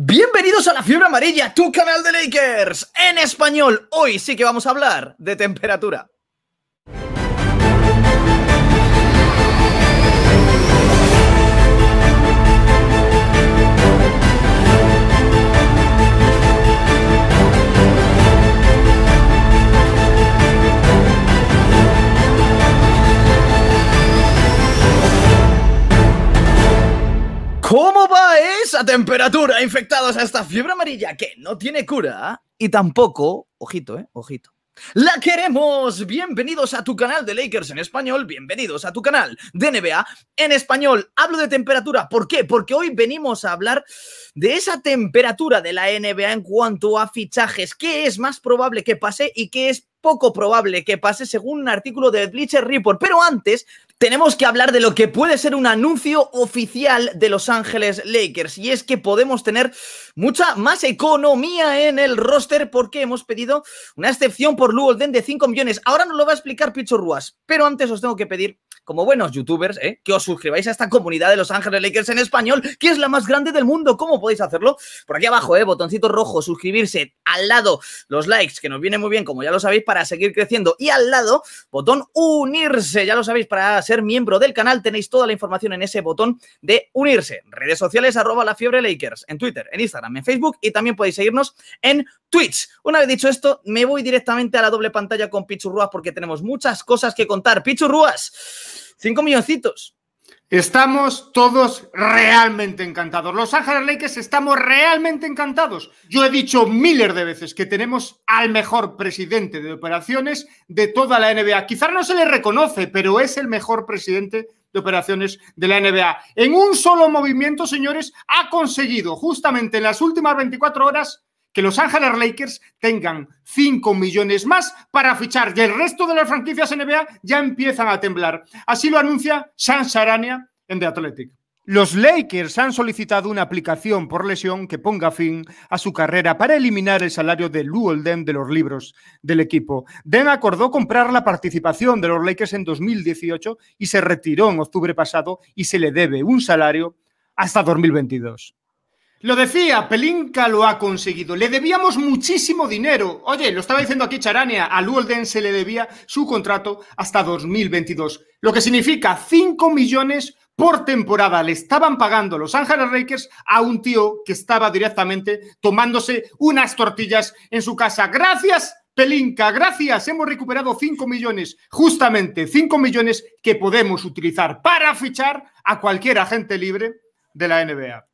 Bienvenidos a la fiebre amarilla, tu canal de Lakers en español. Hoy sí que vamos a hablar de temperatura. ¿Cómo va esa temperatura? Infectados a esta fiebre amarilla que no tiene cura y tampoco, ojito, eh, ojito. La queremos. Bienvenidos a tu canal de Lakers en español. Bienvenidos a tu canal de NBA en español. Hablo de temperatura. ¿Por qué? Porque hoy venimos a hablar de esa temperatura de la NBA en cuanto a fichajes. ¿Qué es más probable que pase y qué es poco probable que pase según un artículo de Bleacher Report. Pero antes, tenemos que hablar de lo que puede ser un anuncio oficial de Los Ángeles Lakers. Y es que podemos tener mucha más economía en el roster porque hemos pedido una excepción por Lou Olden de 5 millones. Ahora nos lo va a explicar Picho Ruas, pero antes os tengo que pedir como buenos youtubers, ¿eh? que os suscribáis a esta comunidad de Los Ángeles Lakers en español, que es la más grande del mundo. ¿Cómo podéis hacerlo? Por aquí abajo, ¿eh? botoncito rojo, suscribirse, al lado los likes, que nos viene muy bien, como ya lo sabéis, para seguir creciendo, y al lado, botón unirse, ya lo sabéis, para ser miembro del canal tenéis toda la información en ese botón de unirse. Redes sociales, arroba la fiebre Lakers, en Twitter, en Instagram, en Facebook, y también podéis seguirnos en Twitch. Una vez dicho esto, me voy directamente a la doble pantalla con Pichurruas, porque tenemos muchas cosas que contar. Pichurruas. Cinco milloncitos. Estamos todos realmente encantados. Los Ángeles Lakers estamos realmente encantados. Yo he dicho miles de veces que tenemos al mejor presidente de operaciones de toda la NBA. Quizás no se le reconoce, pero es el mejor presidente de operaciones de la NBA. En un solo movimiento, señores, ha conseguido justamente en las últimas 24 horas que Los Ángeles Lakers tengan 5 millones más para fichar y el resto de las franquicias NBA ya empiezan a temblar. Así lo anuncia San Sarania en The Athletic. Los Lakers han solicitado una aplicación por lesión que ponga fin a su carrera para eliminar el salario de Lou Olden de los libros del equipo. Den acordó comprar la participación de los Lakers en 2018 y se retiró en octubre pasado y se le debe un salario hasta 2022. Lo decía, Pelinka lo ha conseguido. Le debíamos muchísimo dinero. Oye, lo estaba diciendo aquí Charania, a Lulden se le debía su contrato hasta 2022, lo que significa 5 millones por temporada. Le estaban pagando los Ángeles Rakers a un tío que estaba directamente tomándose unas tortillas en su casa. Gracias Pelinka, gracias. Hemos recuperado 5 millones, justamente 5 millones que podemos utilizar para fichar a cualquier agente libre de la NBA.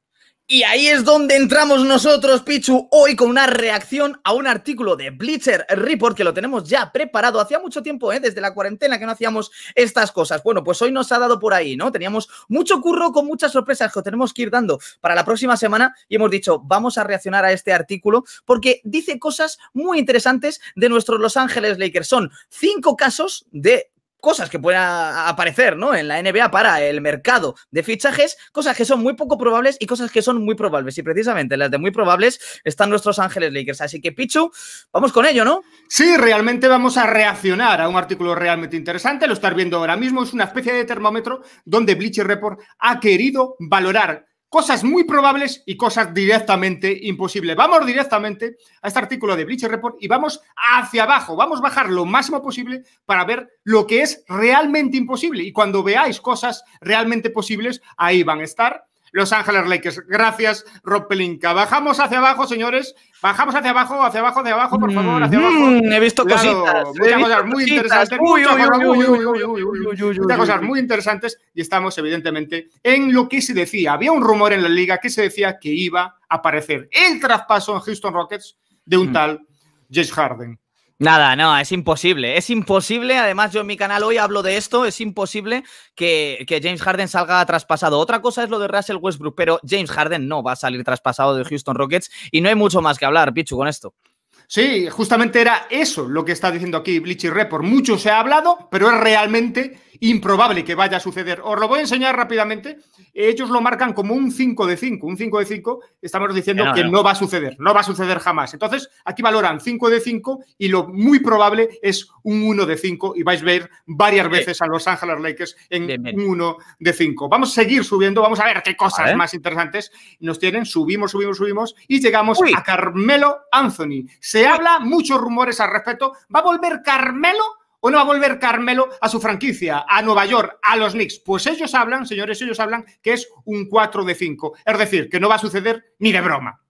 Y ahí es donde entramos nosotros, Pichu, hoy con una reacción a un artículo de Bleacher Report que lo tenemos ya preparado. Hacía mucho tiempo, ¿eh? desde la cuarentena, que no hacíamos estas cosas. Bueno, pues hoy nos ha dado por ahí, ¿no? Teníamos mucho curro con muchas sorpresas que tenemos que ir dando para la próxima semana y hemos dicho, vamos a reaccionar a este artículo porque dice cosas muy interesantes de nuestros Los Ángeles Lakers. Son cinco casos de cosas que puedan aparecer ¿no? en la NBA para el mercado de fichajes, cosas que son muy poco probables y cosas que son muy probables. Y precisamente las de muy probables están nuestros Ángeles Lakers. Así que, Pichu, vamos con ello, ¿no? Sí, realmente vamos a reaccionar a un artículo realmente interesante. Lo estás viendo ahora mismo. Es una especie de termómetro donde Bleacher Report ha querido valorar cosas muy probables y cosas directamente imposibles. Vamos directamente a este artículo de Bleacher Report y vamos hacia abajo, vamos a bajar lo máximo posible para ver lo que es realmente imposible. Y cuando veáis cosas realmente posibles, ahí van a estar los Ángeles Lakers. Gracias, Rob Pelinka. Bajamos hacia abajo, señores. Bajamos hacia abajo, hacia abajo, de abajo, por favor, mm, he visto Muchas cosas muy interesantes. Muchas cosas muy interesantes. Y estamos, evidentemente, en lo que se decía. Había un rumor en la liga que se decía que iba a aparecer el traspaso en Houston Rockets de un mm. tal James Harden. Nada, no, es imposible. Es imposible. Además, yo en mi canal hoy hablo de esto. Es imposible que, que, James Harden salga traspasado. Otra cosa es lo de Russell Westbrook, pero James Harden no va a salir traspasado de Houston Rockets. Y no hay mucho más que hablar, Pichu, con esto. Sí, justamente era eso lo que está diciendo aquí Bleacher por Mucho se ha hablado, pero es realmente improbable que vaya a suceder. Os lo voy a enseñar rápidamente. Ellos lo marcan como un 5 de 5. Un 5 de 5 estamos diciendo que no. va a suceder, no va a suceder jamás. Entonces, aquí valoran 5 de 5 y lo muy probable es un 1 de 5 y vais a ver varias veces a Los Ángeles Lakers en un 1 de 5. Vamos a seguir subiendo, vamos a ver qué cosas más interesantes nos tienen. Subimos, subimos, subimos y llegamos a Carmelo Anthony. Se habla muchos rumores al respecto. ¿Va a volver Carmelo o no va a volver Carmelo a su franquicia, a Nueva York, a los Knicks? Pues ellos hablan, señores, ellos hablan que es un 4 de 5. Es decir, que no va a suceder ni de broma.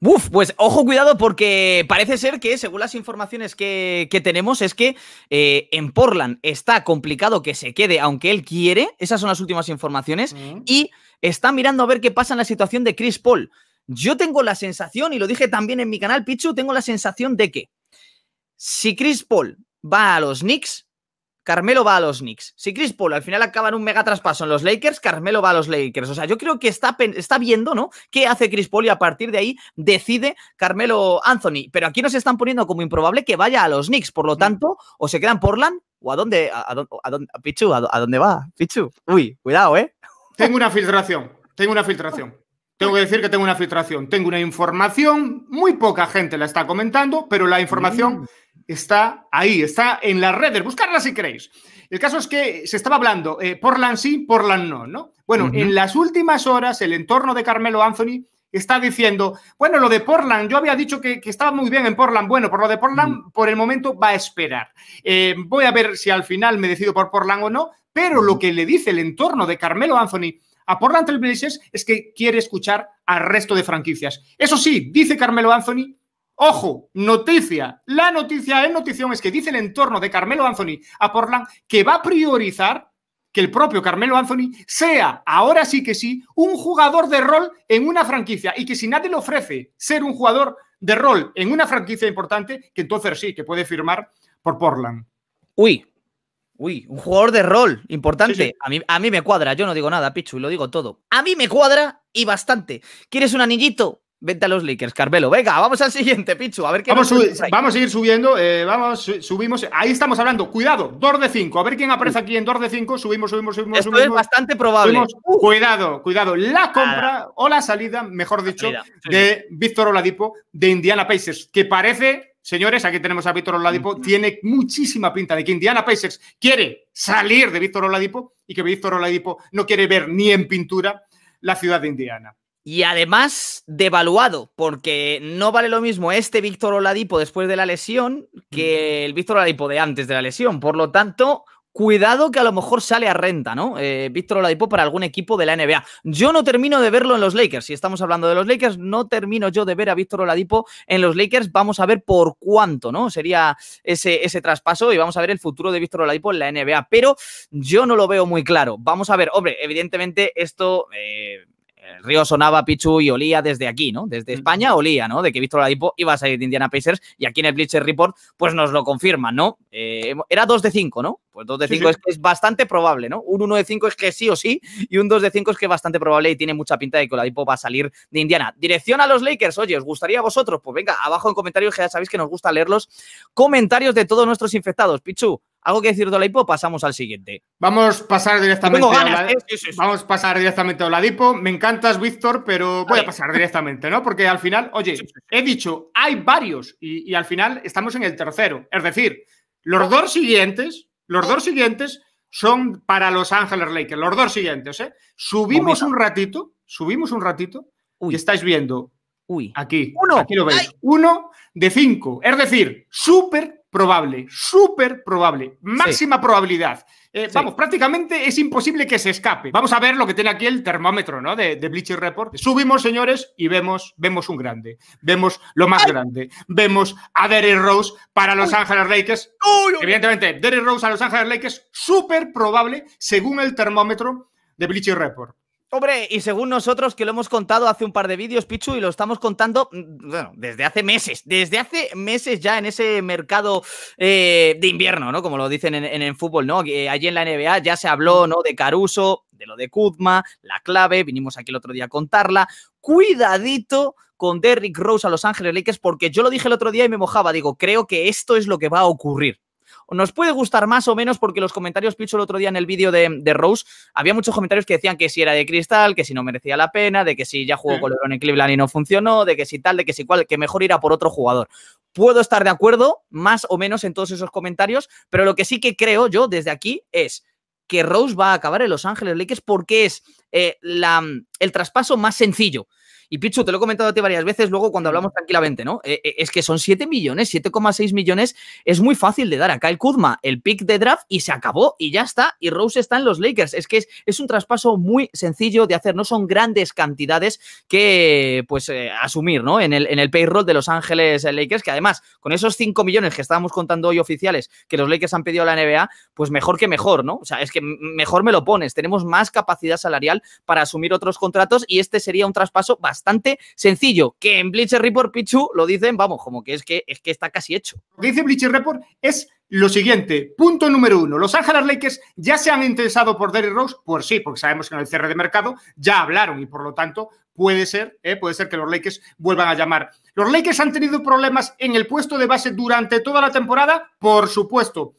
¡Uf! pues ojo cuidado porque parece ser que, según las informaciones que, tenemos, es que eh, en Portland está complicado que se quede, aunque él quiere, esas son las últimas informaciones, mm. y está mirando a ver qué pasa en la situación de Chris Paul. Yo tengo la sensación, y lo dije también en mi canal, Pichu, tengo la sensación de que si Chris Paul va a los Knicks, Carmelo va a los Knicks. Si Chris Paul al final acaba en un mega traspaso en los Lakers, Carmelo va a los Lakers. O sea, yo creo que está, está viendo, ¿no? ¿Qué hace Chris Paul y a partir de ahí decide Carmelo Anthony? Pero aquí nos están poniendo como improbable que vaya a los Knicks. Por lo mm. tanto, o se quedan Portland o a dónde, Pichu, a dónde va, Pichu. Uy, cuidado, ¿eh? Tengo una filtración, tengo una filtración tengo que decir que tengo una filtración. Tengo una información, muy poca gente la está comentando, pero la información mm. está ahí, está en las redes. Buscarla si queréis. El caso es que se estaba hablando eh, Portland sí, Portland no, ¿no? Bueno, en las últimas horas el entorno de Carmelo Anthony está diciendo, bueno, lo de Portland, yo había dicho que, estaba muy bien en Portland, bueno, por lo de Portland, mm. por el momento va a esperar. Eh, voy a ver si al final me decido por Portland o no, pero lo que le dice el entorno de Carmelo Anthony a Portland Trailblazers es que quiere escuchar al resto de franquicias. Eso sí, dice Carmelo Anthony, ojo, noticia, la noticia en notición es que dice el entorno de Carmelo Anthony a Portland que va a priorizar que el propio Carmelo Anthony sea, ahora sí que sí, un jugador de rol en una franquicia y que si nadie le ofrece ser un jugador de rol en una franquicia importante, que entonces sí, que puede firmar por Portland. Uy, Uy, un jugador de rol, importante. A, mí, a mí me cuadra, yo no digo nada, Pichu, y lo digo todo. A mí me cuadra y bastante. ¿Quieres un anillito? Vente a los Lakers, Carmelo. Venga, vamos al siguiente, Pichu. A ver qué vamos, vamos a seguir subiendo. Eh, vamos, subimos. Ahí estamos hablando. Cuidado, 2 de 5. A ver quién aparece aquí en 2 de 5. Subimos, subimos, subimos. subimos, es bastante probable. Cuidado, cuidado. La compra o la salida, mejor dicho, de Víctor Oladipo de Indiana Pacers, que parece señores, aquí tenemos a Víctor Oladipo, tiene muchísima pinta de que Indiana Pacers quiere salir de Víctor Oladipo y que Víctor Oladipo no quiere ver ni en pintura la ciudad de Indiana. Y además devaluado, porque no vale lo mismo este Víctor Oladipo después de la lesión que el Víctor Oladipo de antes de la lesión. Por lo tanto, Cuidado que a lo mejor sale a renta, ¿no? Eh, Víctor Oladipo para algún equipo de la NBA. Yo no termino de verlo en los Lakers. Si estamos hablando de los Lakers, no termino yo de ver a Víctor Oladipo en los Lakers. Vamos a ver por cuánto, ¿no? Sería ese, ese traspaso y vamos a ver el futuro de Víctor Oladipo en la NBA. Pero yo no lo veo muy claro. Vamos a ver, hombre, evidentemente esto eh, el río sonaba Pichu y olía desde aquí, ¿no? Desde España olía, ¿no? De que Víctor Oladipo iba a salir de Indiana Pacers y aquí en el Bleacher Report pues nos lo confirman, ¿no? Eh, era 2 de 5, ¿no? Pues 2 de 5 es, que es bastante probable, ¿no? Un 1 de 5 es que sí o sí y un 2 de 5 es que bastante probable y tiene mucha pinta de que Oladipo va a salir de Indiana. Dirección a los Lakers, oye, ¿os gustaría a vosotros? Pues venga, abajo en comentarios, que ya sabéis que nos gusta leerlos. Comentarios de todos nuestros infectados. Pichu, ¿Algo que decir de hipo, Pasamos al siguiente. Vamos a pasar directamente a Oladipo. ¿eh? Vamos a pasar directamente a Me encantas, Víctor, pero voy a, pasar directamente, ¿no? Porque al final, oye, he dicho, hay varios y, al final estamos en el tercero. Es decir, los dos siguientes, los dos siguientes son para Los Ángeles Lakers, los dos siguientes, ¿eh? Subimos pues un ratito, subimos un ratito y estáis viendo Uy. aquí, aquí lo veis. Uno de cinco, es decir, súper probable, súper probable, máxima probabilidad. Eh, vamos, prácticamente es imposible que se escape. Vamos a ver lo que tiene aquí el termómetro, ¿no? De, de Bleacher Report. Subimos, señores, y vemos, vemos un grande. Vemos lo más grande. Vemos a Derry Rose para Los Ángeles Lakers. Evidentemente, Derry Rose a Los Ángeles Lakers, súper probable, según el termómetro de Bleacher Report. Hombre, y según nosotros que lo hemos contado hace un par de vídeos, Pichu, y lo estamos contando, mm, bueno, desde hace meses, desde hace meses ya en ese mercado eh, de invierno, ¿no? Como lo dicen en, el fútbol, ¿no? Eh, allí en la NBA ya se habló, ¿no? De Caruso, de lo de Kuzma, la clave, vinimos aquí el otro día a contarla. Cuidadito con Derrick Rose a Los Ángeles Lakers, porque yo lo dije el otro día y me mojaba, digo, creo que esto es lo que va a ocurrir nos puede gustar más o menos porque los comentarios, Picho, el otro día en el vídeo de, Rose, había muchos comentarios que decían que si era de cristal, que si no merecía la pena, de que si ya jugó mm. con LeBron en Cleveland y no funcionó, de que si tal, de que si cual, que mejor irá por otro jugador. Puedo estar de acuerdo más o menos en todos esos comentarios, pero lo que sí que creo yo desde aquí es que Rose va a acabar en Los Ángeles Lakers porque es eh, el traspaso más sencillo y Pichu, te lo he comentado a ti varias veces luego cuando hablamos tranquilamente, ¿no? Eh, eh, es que son 7 millones, 7,6 millones. Es muy fácil de dar a Kyle Kuzma el pick de draft y se acabó y ya está. Y Rose está en los Lakers. Es que es, un traspaso muy sencillo de hacer. No son grandes cantidades que pues eh, asumir, ¿no? En el, en el payroll de Los Ángeles Lakers, que además con esos 5 millones que estábamos contando hoy oficiales que los Lakers han pedido a la NBA, pues mejor que mejor, ¿no? O sea, es que mejor me lo pones. Tenemos más capacidad salarial para asumir otros contratos y este sería un traspaso bastante bastante sencillo, que en Bleacher Report Pichu lo dicen, vamos, como que es que, es que está casi hecho. Lo que dice Bleacher Report es lo siguiente, punto número uno, Los Ángeles Lakers ya se han interesado por Derry Rose, pues sí, porque sabemos que en el cierre de mercado ya hablaron y por lo tanto puede ser, eh, puede ser que los Lakers vuelvan a llamar. Los Lakers han tenido problemas en el puesto de base durante toda la temporada, por supuesto.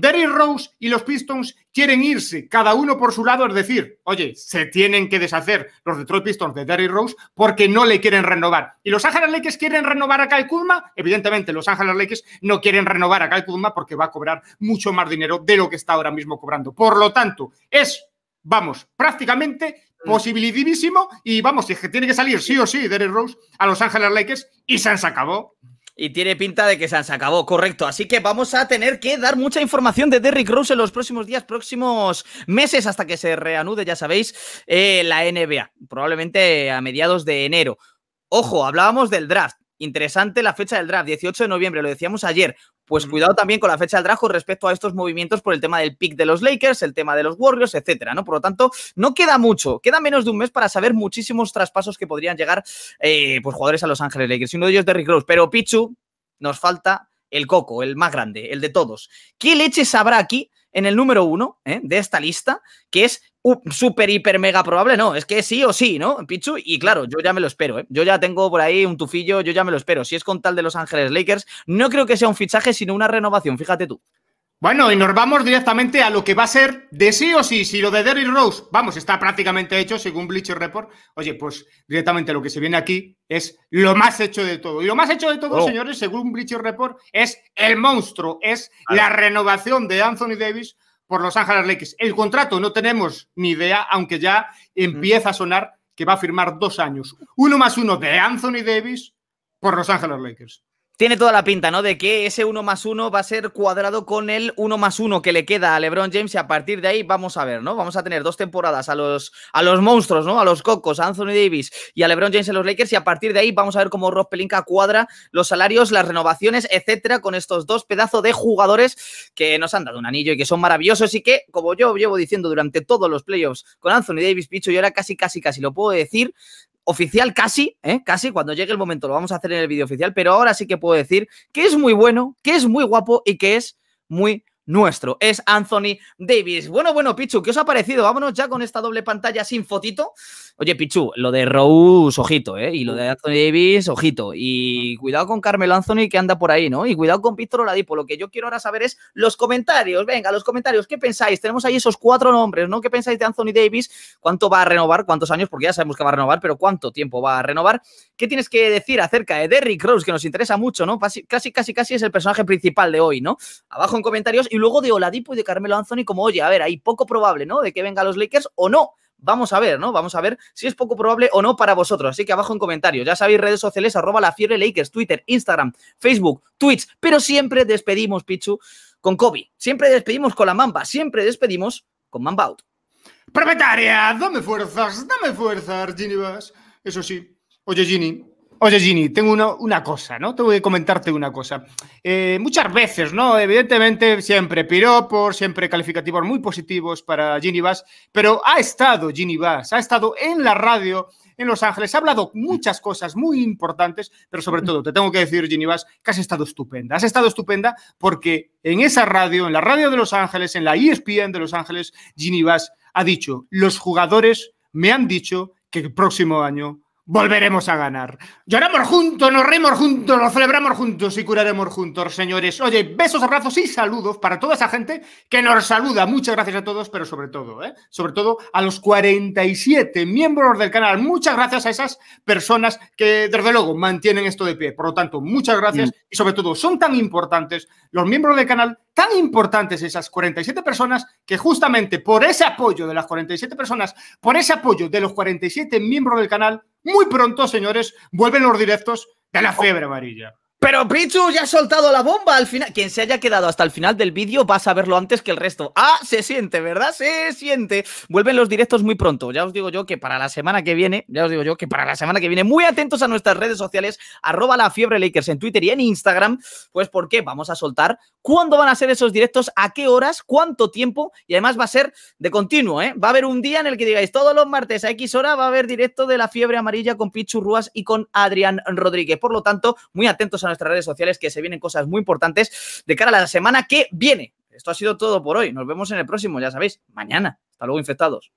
Derry Rose y los Pistons quieren irse, cada uno por su lado, es decir, oye, se tienen que deshacer los Detroit Pistons de Derry Rose porque no le quieren renovar. Y los Ángeles Lakers quieren renovar a Kyle Kuzma, evidentemente los Ángeles Lakers no quieren renovar a Kyle Kuzma porque va a cobrar mucho más dinero de lo que está ahora mismo cobrando. Por lo tanto, es, vamos, prácticamente mm. posibilidísimo y vamos, es que tiene que salir sí o sí Derrick Rose a Los Ángeles Lakers y se acabó. Y tiene pinta de que se acabó, correcto. Así que vamos a tener que dar mucha información de Derrick Rose en los próximos días, próximos meses, hasta que se reanude, ya sabéis, eh, la NBA, probablemente a mediados de enero. Ojo, hablábamos del draft interesante la fecha del draft, 18 de noviembre, lo decíamos ayer. Pues cuidado también con la fecha del draft con respecto a estos movimientos por el tema del pick de los Lakers, el tema de los Warriors, etcétera, ¿no? Por lo tanto, no queda mucho, queda menos de un mes para saber muchísimos traspasos que podrían llegar eh, pues jugadores a Los Ángeles Lakers. Uno de ellos Derrick Rose, pero Pichu nos falta el coco, el más grande, el de todos. ¿Qué leche sabrá aquí en el número uno eh, de esta lista, que es Uh, súper, hiper, mega probable, no, es que sí o sí, ¿no? Pichu, y claro, yo ya me lo espero, ¿eh? yo ya tengo por ahí un tufillo, yo ya me lo espero. Si es con tal de Los Ángeles Lakers, no creo que sea un fichaje, sino una renovación, fíjate tú. Bueno, y nos vamos directamente a lo que va a ser de sí o sí. Si lo de Derrick Rose, vamos, está prácticamente hecho según Bleacher Report. Oye, pues directamente lo que se viene aquí es lo más hecho de todo. Y lo más hecho de todo, oh. señores, según Bleacher Report, es el monstruo, es la renovación de Anthony Davis por Los Ángeles Lakers. El contrato no tenemos ni idea, aunque ya empieza a sonar que va a firmar dos años. Uno más uno de Anthony Davis por Los Ángeles Lakers. Tiene toda la pinta, ¿no? De que ese 1 más 1 va a ser cuadrado con el 1 más 1 que le queda a LeBron James y a partir de ahí vamos a ver, ¿no? Vamos a tener dos temporadas a los, a los monstruos, ¿no? A los cocos, a Anthony Davis y a LeBron James en los Lakers y a partir de ahí vamos a ver cómo Rob Pelinka cuadra los salarios, las renovaciones, etcétera, con estos dos pedazos de jugadores que nos han dado un anillo y que son maravillosos y que, como yo llevo diciendo durante todos los playoffs con Anthony Davis, Picho, y ahora casi, casi, casi lo puedo decir, oficial casi, ¿eh? casi, cuando llegue el momento lo vamos a hacer en el vídeo oficial, pero ahora sí que puedo decir que es muy bueno, que es muy guapo y que es muy nuestro, es Anthony Davis. Bueno, bueno, Pichu, ¿qué os ha parecido? Vámonos ya con esta doble pantalla sin fotito. Oye, Pichu, lo de Rose, ojito, ¿eh? Y lo de Anthony Davis, ojito. Y cuidado con Carmelo Anthony que anda por ahí, ¿no? Y cuidado con Víctor Oladipo. Lo que yo quiero ahora saber es los comentarios. Venga, los comentarios. ¿Qué pensáis? Tenemos ahí esos cuatro nombres, ¿no? ¿Qué pensáis de Anthony Davis? ¿Cuánto va a renovar? ¿Cuántos años? Porque ya sabemos que va a renovar, pero ¿cuánto tiempo va a renovar? ¿Qué tienes que decir acerca de Derrick Rose, que nos interesa mucho, ¿no? Casi, casi, casi es el personaje principal de hoy, ¿no? Abajo en comentarios luego de Oladipo y de Carmelo Anthony como, oye, a ver, hay poco probable, ¿no? De que venga los Lakers o no. Vamos a ver, ¿no? Vamos a ver si es poco probable o no para vosotros. Así que abajo en comentarios. Ya sabéis, redes sociales, arroba la fiebre Lakers, Twitter, Instagram, Facebook, Twitch. Pero siempre despedimos, Pichu, con Kobe. Siempre despedimos con la Mamba. Siempre despedimos con Mamba Out. Propietaria, dame fuerzas, dame fuerzas, Ginny Eso sí. Oye, Ginny, Oye, Ginny, tengo una, una, cosa, ¿no? Tengo que comentarte una cosa. Eh, muchas veces, ¿no? Evidentemente, siempre por siempre calificativos muy positivos para Ginny Vaz, pero ha estado Ginny Vaz, ha estado en la radio en Los Ángeles, ha hablado muchas cosas muy importantes, pero sobre todo te tengo que decir, Ginny Vaz, que has estado estupenda. Has estado estupenda porque en esa radio, en la radio de Los Ángeles, en la ESPN de Los Ángeles, Ginny Vaz ha dicho, los jugadores me han dicho que el próximo año Volveremos a ganar. Lloramos juntos, nos reímos juntos, nos celebramos juntos y curaremos juntos, señores. Oye, besos, abrazos y saludos para toda esa gente que nos saluda. Muchas gracias a todos, pero sobre todo, ¿eh? sobre todo a los 47 miembros del canal. Muchas gracias a esas personas que, desde luego, mantienen esto de pie. Por lo tanto, muchas gracias mm. y sobre todo son tan importantes los miembros del canal, tan importantes esas 47 personas que justamente por ese apoyo de las 47 personas, por ese apoyo de los 47 miembros del canal, muy pronto, señores, vuelven los directos de la oh. fiebre amarilla. Pero Pichu ya ha soltado la bomba al final. Quien se haya quedado hasta el final del vídeo va a saberlo antes que el resto. Ah, se siente, ¿verdad? Se siente. Vuelven los directos muy pronto. Ya os digo yo que para la semana que viene, ya os digo yo que para la semana que viene, muy atentos a nuestras redes sociales, arroba la fiebre Lakers en Twitter y en Instagram, pues porque vamos a soltar cuándo van a ser esos directos, a qué horas, cuánto tiempo y además va a ser de continuo, ¿eh? Va a haber un día en el que digáis todos los martes a X hora va a haber directo de la fiebre amarilla con Pichu Ruas y con Adrián Rodríguez. Por lo tanto, muy atentos a nuestras redes sociales que se vienen cosas muy importantes de cara a la semana que viene. Esto ha sido todo por hoy. Nos vemos en el próximo, ya sabéis, mañana. Hasta luego, infectados.